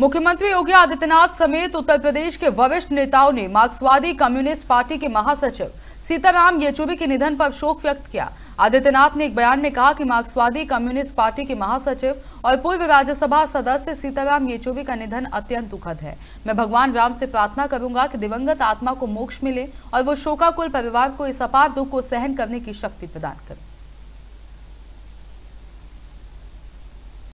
मुख्यमंत्री योगी आदित्यनाथ समेत उत्तर प्रदेश के वरिष्ठ नेताओं ने मार्क्सवादी कम्युनिस्ट पार्टी के महासचिव सीताराम येचुरी के निधन पर शोक व्यक्त किया आदित्यनाथ ने एक बयान में कहा कि मार्क्सवादी कम्युनिस्ट पार्टी के महासचिव और पूर्व राज्यसभा सदस्य सीताराम येचुरी का निधन अत्यंत दुखद है मैं भगवान राम से प्रार्थना करूंगा कि दिवंगत आत्मा को मोक्ष मिले और वो शोकाकुल परिवार को इस अपार दुख को सहन करने की शक्ति प्रदान करें